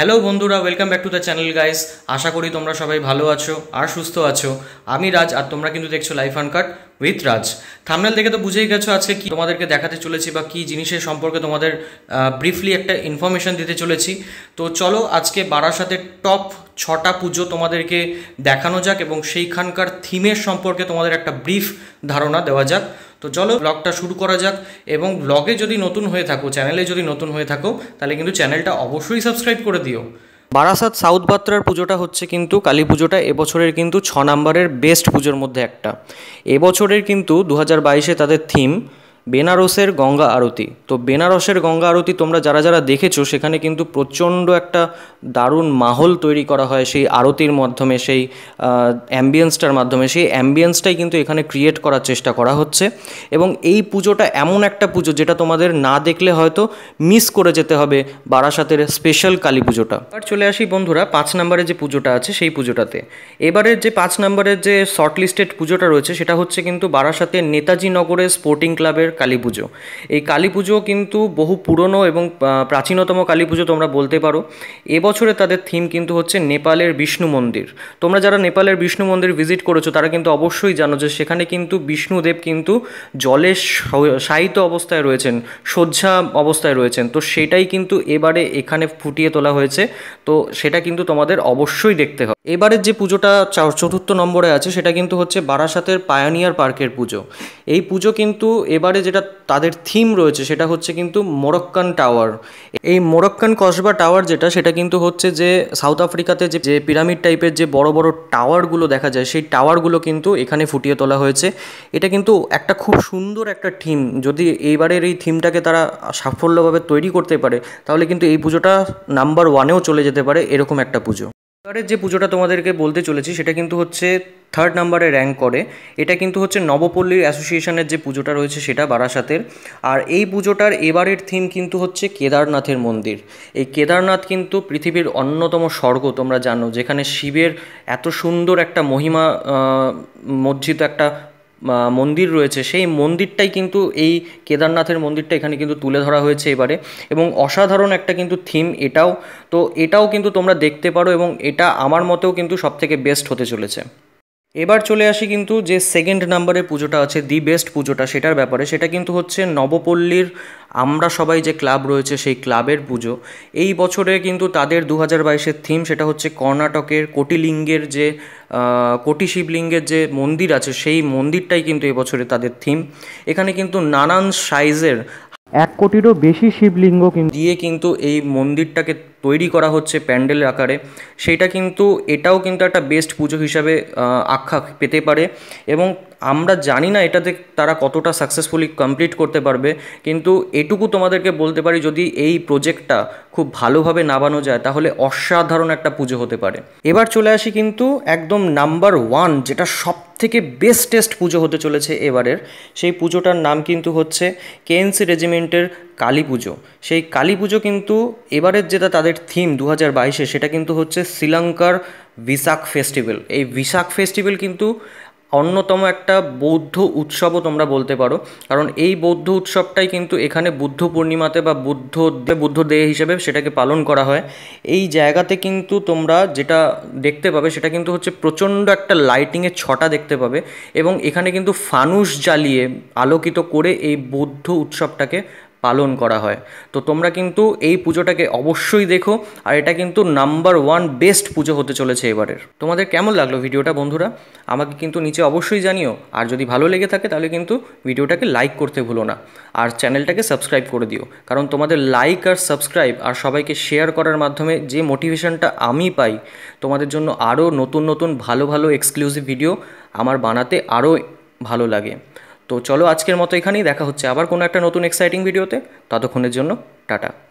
hello বন্ধুরা welcome back to the channel guys আশা করি তোমরা সবাই ভালো আছো আর সুস্থ আছো আমি রাজ আর তোমরা কিন্তু দেখছো life cut with Raj thumbnail দেখে তো বুঝেই গেছো আজকে কি তোমাদেরকে দেখাতে চলেছি বা কী জিনিসের সম্পর্কে তোমাদের ব্রিফলি একটা ইনফরমেশান দিতে চলেছি তো চলো আজকে বারাসাতের টপ ছটা পুজো তোমাদেরকে দেখানো যাক এবং সেইখানকার থিমের সম্পর্কে তোমাদের একটা ব্রিফ ধারণা দেওয়া যাক তো চলো ব্লগটা শুরু করা যাক এবং ব্লগে যদি নতুন হয়ে থাকো চ্যানেলে যদি নতুন হয়ে থাকো তাহলে কিন্তু চ্যানেলটা অবশ্যই সাবস্ক্রাইব করে দিও বারাসাত সাউথ বাত্রার পুজোটা হচ্ছে কিন্তু কালী পুজোটা এবছরের কিন্তু ছ নম্বরের বেস্ট পুজোর মধ্যে একটা এবছরের কিন্তু দু হাজার বাইশে তাদের থিম বেনারসের গঙ্গা আরতি তো বেনারসের গঙ্গা আরতি তোমরা যারা যারা দেখেছো সেখানে কিন্তু প্রচণ্ড একটা দারুণ মাহল তৈরি করা হয় সেই আরতির মাধ্যমে সেই অ্যাম্বিয়েন্সটার মাধ্যমে সেই অ্যাম্বিয়েন্সটাই কিন্তু এখানে ক্রিয়েট করার চেষ্টা করা হচ্ছে এবং এই পুজোটা এমন একটা পুজো যেটা তোমাদের না দেখলে হয়তো মিস করে যেতে হবে বারাসাতের স্পেশাল কালী পুজোটা এবার চলে আসি বন্ধুরা পাঁচ নম্বরের যে পুজোটা আছে সেই পুজোটাতে এবারের যে পাঁচ নম্বরের যে শর্টলিস্টেড পুজোটা রয়েছে সেটা হচ্ছে কিন্তু বারাসাতের নেতাজি নগরের স্পোর্টিং ক্লাবের কালী পুজো এই কালী পুজো কিন্তু বহু পুরনো এবং প্রাচীনতম কালী পুজো তোমরা বলতে পারো এবছরে তাদের থিম কিন্তু হচ্ছে নেপালের বিষ্ণু মন্দির তোমরা যারা নেপালের বিষ্ণু মন্দির ভিজিট করেছো তারা কিন্তু অবশ্যই জানো যে সেখানে কিন্তু বিষ্ণুদেব কিন্তু জলে সাহিত্য অবস্থায় রয়েছেন শয্যা অবস্থায় রয়েছেন তো সেটাই কিন্তু এবারে এখানে ফুটিয়ে তোলা হয়েছে তো সেটা কিন্তু তোমাদের অবশ্যই দেখতে হবে এবারের যে পুজোটা চতুর্থ নম্বরে আছে সেটা কিন্তু হচ্ছে বারাসাতের পায়ানিয়ার পার্কের পুজো এই পুজো কিন্তু এবারে যেটা তাদের থিম রয়েছে সেটা হচ্ছে কিন্তু মোরক্কান টাওয়ার এই মোরক্কান কসবা টাওয়ার যেটা সেটা কিন্তু হচ্ছে যে সাউথ আফ্রিকাতে যে যে পিরামিড টাইপের যে বড় বড় টাওয়ারগুলো দেখা যায় সেই টাওয়ারগুলো কিন্তু এখানে ফুটিয়ে তোলা হয়েছে এটা কিন্তু একটা খুব সুন্দর একটা থিম যদি এইবারের এই থিমটাকে তারা সাফল্যভাবে তৈরি করতে পারে তাহলে কিন্তু এই পুজোটা নাম্বার ওয়ানেও চলে যেতে পারে এরকম একটা পুজো এবারের যে পুজোটা তোমাদেরকে বলতে চলেছি সেটা কিন্তু হচ্ছে থার্ড নাম্বারে র্যাঙ্ক করে এটা কিন্তু হচ্ছে নবপল্লীর অ্যাসোসিয়েশনের যে পুজোটা রয়েছে সেটা বারাসাতের আর এই পুজোটার এবারের থিম কিন্তু হচ্ছে কেদারনাথের মন্দির এই কেদারনাথ কিন্তু পৃথিবীর অন্যতম স্বর্গ তোমরা জানো যেখানে শিবের এত সুন্দর একটা মহিমা মজ্জিত একটা মন্দির রয়েছে সেই মন্দিরটাই কিন্তু এই কেদারনাথের মন্দিরটা এখানে কিন্তু তুলে ধরা হয়েছে এবারে এবং অসাধারণ একটা কিন্তু থিম এটাও তো এটাও কিন্তু তোমরা দেখতে পারো এবং এটা আমার মতেও কিন্তু সবথেকে বেস্ট হতে চলেছে এবার চলে আসি কিন্তু যে সেকেন্ড নাম্বারের পুজোটা আছে দি বেস্ট পুজোটা সেটার ব্যাপারে সেটা কিন্তু হচ্ছে নবপল্লীর আমরা সবাই যে ক্লাব রয়েছে সেই ক্লাবের পুজো এই বছরে কিন্তু তাদের দু হাজার বাইশের থিম সেটা হচ্ছে কর্ণাটকের কোটিলিঙ্গের যে কোটি শিবলিঙ্গের যে মন্দির আছে সেই মন্দিরটাই কিন্তু এবছরে তাদের থিম এখানে কিন্তু নানান সাইজের এক কোটিরও বেশি শিবলিঙ্গ দিয়ে কিন্তু এই মন্দিরটাকে তৈরি করা হচ্ছে প্যান্ডেলের আকারে সেইটা কিন্তু এটাও কিন্তু একটা বেস্ট পুজো হিসাবে আখ্যা পেতে পারে এবং আমরা জানি না এটাতে তারা কতটা সাকসেসফুলি কমপ্লিট করতে পারবে কিন্তু এটুকু তোমাদেরকে বলতে পারি যদি এই প্রজেক্টটা খুব ভালোভাবে নামানো যায় তাহলে অসাধারণ একটা পুজো হতে পারে এবার চলে আসি কিন্তু একদম নাম্বার ওয়ান যেটা সব থেকে বেস্টেস্ট পুজো হতে চলেছে এবারের সেই পুজোটার নাম কিন্তু হচ্ছে কেএনসি রেজিমেন্টের কালী পুজো সেই কালী পুজো কিন্তু এবারের যেটা তাদের থিম দু হাজার বাইশে সেটা কিন্তু হচ্ছে শ্রীলঙ্কার বিশাখ ফেস্টিভ্যাল এই বিশাখ ফেস্টিভ্যাল কিন্তু অন্যতম একটা বৌদ্ধ উৎসবও তোমরা বলতে পারো কারণ এই বৌদ্ধ উৎসবটাই কিন্তু এখানে বুদ্ধ পূর্ণিমাতে বা বুদ্ধ বুদ্ধ দেহ হিসেবে সেটাকে পালন করা হয় এই জায়গাতে কিন্তু তোমরা যেটা দেখতে পাবে সেটা কিন্তু হচ্ছে প্রচণ্ড একটা লাইটিংয়ের ছটা দেখতে পাবে এবং এখানে কিন্তু ফানুস জ্বালিয়ে আলোকিত করে এই বৌদ্ধ উৎসবটাকে পালন করা হয় তো তোমরা কিন্তু এই পুজোটাকে অবশ্যই দেখো আর এটা কিন্তু নাম্বার ওয়ান বেস্ট পুজো হতে চলেছে এবারের তোমাদের কেমন লাগলো ভিডিওটা বন্ধুরা আমাকে কিন্তু নিচে অবশ্যই জানিও আর যদি ভালো লেগে থাকে তাহলে কিন্তু ভিডিওটাকে লাইক করতে ভুলো না আর চ্যানেলটাকে সাবস্ক্রাইব করে দিও কারণ তোমাদের লাইক আর সাবস্ক্রাইব আর সবাইকে শেয়ার করার মাধ্যমে যে মোটিভেশনটা আমি পাই তোমাদের জন্য আরও নতুন নতুন ভালো ভালো এক্সক্লুসিভ ভিডিও আমার বানাতে আরও ভালো লাগে তো চলো আজকের মতো এখানেই দেখা হচ্ছে আবার কোনো একটা নতুন এক্সাইটিং ভিডিওতে ততক্ষণের জন্য টাটা